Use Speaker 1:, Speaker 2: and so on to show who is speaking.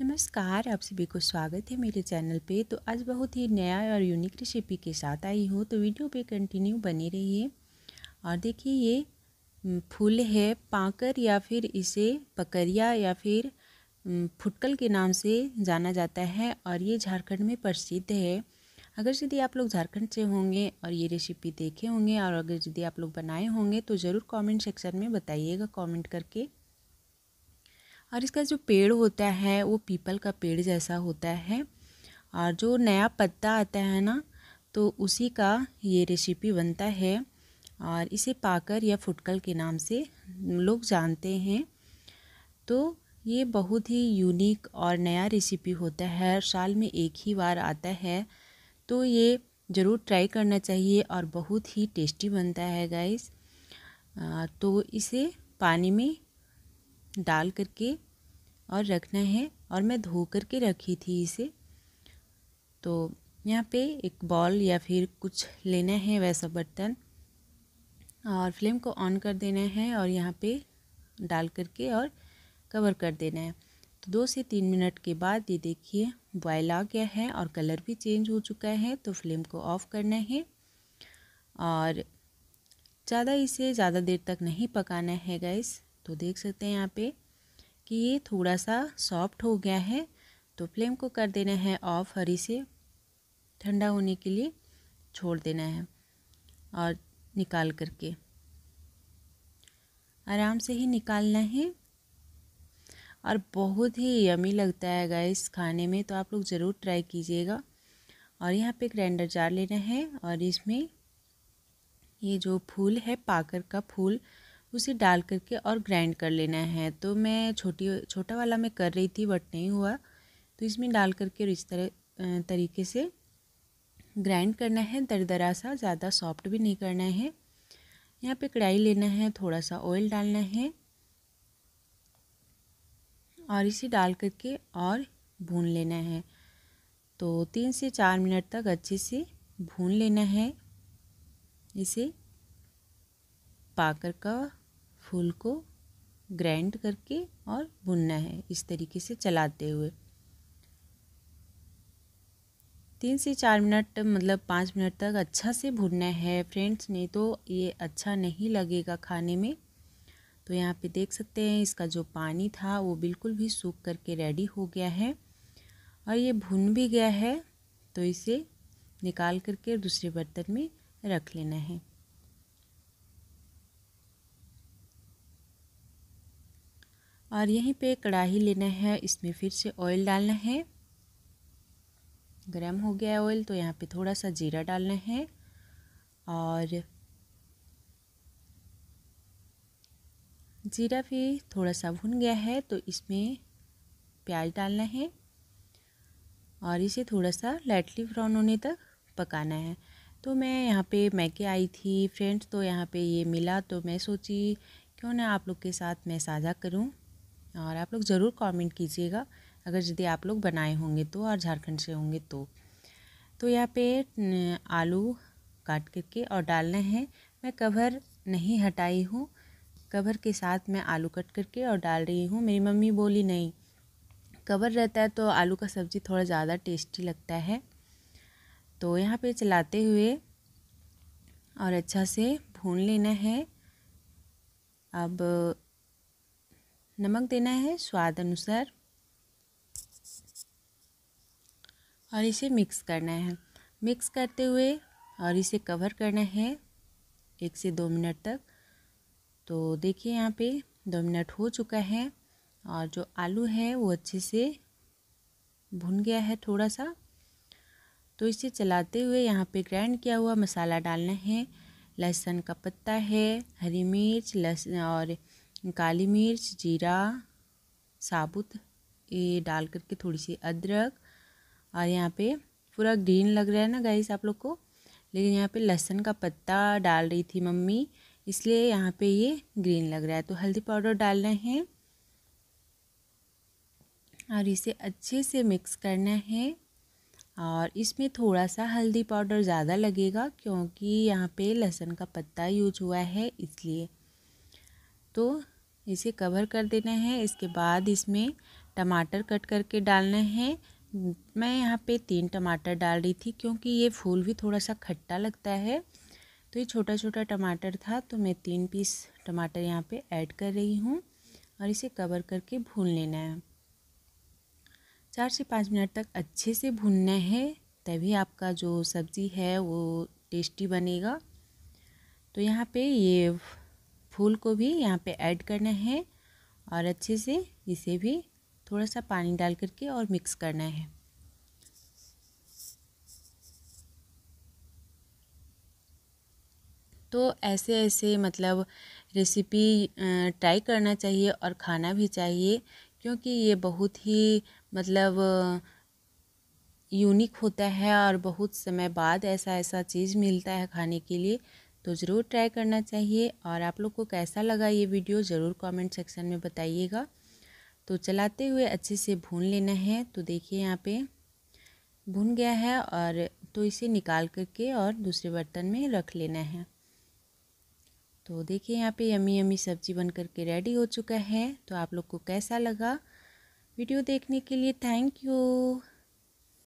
Speaker 1: नमस्कार आप सभी को स्वागत है मेरे चैनल पे तो आज बहुत ही नया और यूनिक रेसिपी के साथ आई हो तो वीडियो पे कंटिन्यू बने रहिए और देखिए ये फूल है पाकर या फिर इसे पकरिया या फिर फुटकल के नाम से जाना जाता है और ये झारखंड में प्रसिद्ध है अगर यदि आप लोग झारखंड से होंगे और ये रेसिपी देखे होंगे और अगर यदि आप लोग बनाए होंगे तो ज़रूर कमेंट सेक्शन में बताइएगा कमेंट करके और इसका जो पेड़ होता है वो पीपल का पेड़ जैसा होता है और जो नया पत्ता आता है ना तो उसी का ये रेसिपी बनता है और इसे पाकर या फुटकल के नाम से लोग जानते हैं तो ये बहुत ही यूनिक और नया रेसिपी होता है साल में एक ही बार आता है तो ये ज़रूर ट्राई करना चाहिए और बहुत ही टेस्टी बनता है गाइस तो इसे पानी में डाल करके और रखना है और मैं धो कर के रखी थी इसे तो यहाँ पे एक बॉल या फिर कुछ लेना है वैसा बर्तन और फ्लेम को ऑन कर देना है और यहाँ पे डाल करके और कवर कर देना है तो दो से तीन मिनट के बाद ये देखिए बॉयल आ गया है और कलर भी चेंज हो चुका है तो फ्लेम को ऑफ़ करना है और ज़्यादा इसे ज़्यादा देर तक नहीं पकाना है गैस तो देख सकते हैं यहाँ पे कि ये थोड़ा सा सॉफ्ट हो गया है तो फ्लेम को कर देना है ऑफ हरी से ठंडा होने के लिए छोड़ देना है और निकाल करके आराम से ही निकालना है और बहुत ही यमी लगता है गाइस खाने में तो आप लोग ज़रूर ट्राई कीजिएगा और यहाँ पे ग्राइंडर जार लेना है और इसमें ये जो फूल है पाकर का फूल उसे डाल करके और ग्राइंड कर लेना है तो मैं छोटी छोटा वाला मैं कर रही थी बट नहीं हुआ तो इसमें डाल करके और इस तरह तरीके से ग्राइंड करना है दरदरा सा ज़्यादा सॉफ्ट भी नहीं करना है यहाँ पे कढ़ाई लेना है थोड़ा सा ऑयल डालना है और इसे डाल करके और भून लेना है तो तीन से चार मिनट तक अच्छे से भून लेना है इसे पाकर का फूल को ग्राइंड करके और भुनना है इस तरीके से चलाते हुए तीन से चार मिनट मतलब पाँच मिनट तक अच्छा से भुनना है फ्रेंड्स नहीं तो ये अच्छा नहीं लगेगा खाने में तो यहाँ पे देख सकते हैं इसका जो पानी था वो बिल्कुल भी सूख करके रेडी हो गया है और ये भुन भी गया है तो इसे निकाल करके दूसरे बर्तन में रख लेना है और यहीं पे कढ़ाही लेना है इसमें फिर से ऑयल डालना है गर्म हो गया ऑयल तो यहाँ पे थोड़ा सा जीरा डालना है और जीरा भी थोड़ा सा भुन गया है तो इसमें प्याज डालना है और इसे थोड़ा सा लाइटली ब्राउन होने तक पकाना है तो मैं यहाँ पे मैके आई थी फ्रेंड्स तो यहाँ पे ये मिला तो मैं सोची क्यों ना आप लोग के साथ मैं साझा करूँ और आप लोग ज़रूर कमेंट कीजिएगा अगर यदि आप लोग बनाए होंगे तो और झारखंड से होंगे तो तो यहाँ पे आलू काट करके और डालना है मैं कवर नहीं हटाई हूँ कवर के साथ मैं आलू कट करके और डाल रही हूँ मेरी मम्मी बोली नहीं कवर रहता है तो आलू का सब्ज़ी थोड़ा ज़्यादा टेस्टी लगता है तो यहाँ पे चलाते हुए और अच्छा से भून लेना है अब नमक देना है स्वाद अनुसार और इसे मिक्स करना है मिक्स करते हुए और इसे कवर करना है एक से दो मिनट तक तो देखिए यहाँ पे दो मिनट हो चुका है और जो आलू है वो अच्छे से भुन गया है थोड़ा सा तो इसे चलाते हुए यहाँ पे ग्राइंड किया हुआ मसाला डालना है लहसुन का पत्ता है हरी मिर्च लहसुन और काली मिर्च जीरा साबुत ये डाल करके थोड़ी सी अदरक और यहाँ पे पूरा ग्रीन लग रहा है ना गाइस आप लोग को लेकिन यहाँ पे लहसुन का पत्ता डाल रही थी मम्मी इसलिए यहाँ पे ये ग्रीन लग रहा है तो हल्दी पाउडर डालना है और इसे अच्छे से मिक्स करना है और इसमें थोड़ा सा हल्दी पाउडर ज़्यादा लगेगा क्योंकि यहाँ पे लहसुन का पत्ता यूज हुआ है इसलिए तो इसे कवर कर देना है इसके बाद इसमें टमाटर कट करके डालना है मैं यहाँ पे तीन टमाटर डाल रही थी क्योंकि ये फूल भी थोड़ा सा खट्टा लगता है तो ये छोटा छोटा टमाटर था तो मैं तीन पीस टमाटर यहाँ पे ऐड कर रही हूँ और इसे कवर करके भून लेना है चार से पाँच मिनट तक अच्छे से भूनना है तभी आपका जो सब्ज़ी है वो टेस्टी बनेगा तो यहाँ पे ये फूल को भी यहाँ पे ऐड करना है और अच्छे से इसे भी थोड़ा सा पानी डाल करके और मिक्स करना है तो ऐसे ऐसे मतलब रेसिपी ट्राई करना चाहिए और खाना भी चाहिए क्योंकि ये बहुत ही मतलब यूनिक होता है और बहुत समय बाद ऐसा ऐसा चीज़ मिलता है खाने के लिए तो ज़रूर ट्राई करना चाहिए और आप लोग को कैसा लगा ये वीडियो ज़रूर कमेंट सेक्शन में बताइएगा तो चलाते हुए अच्छे से भून लेना है तो देखिए यहाँ पे भून गया है और तो इसे निकाल करके और दूसरे बर्तन में रख लेना है तो देखिए यहाँ पे यमी यमी सब्जी बन करके रेडी हो चुका है तो आप लोग को कैसा लगा वीडियो देखने के लिए थैंक यू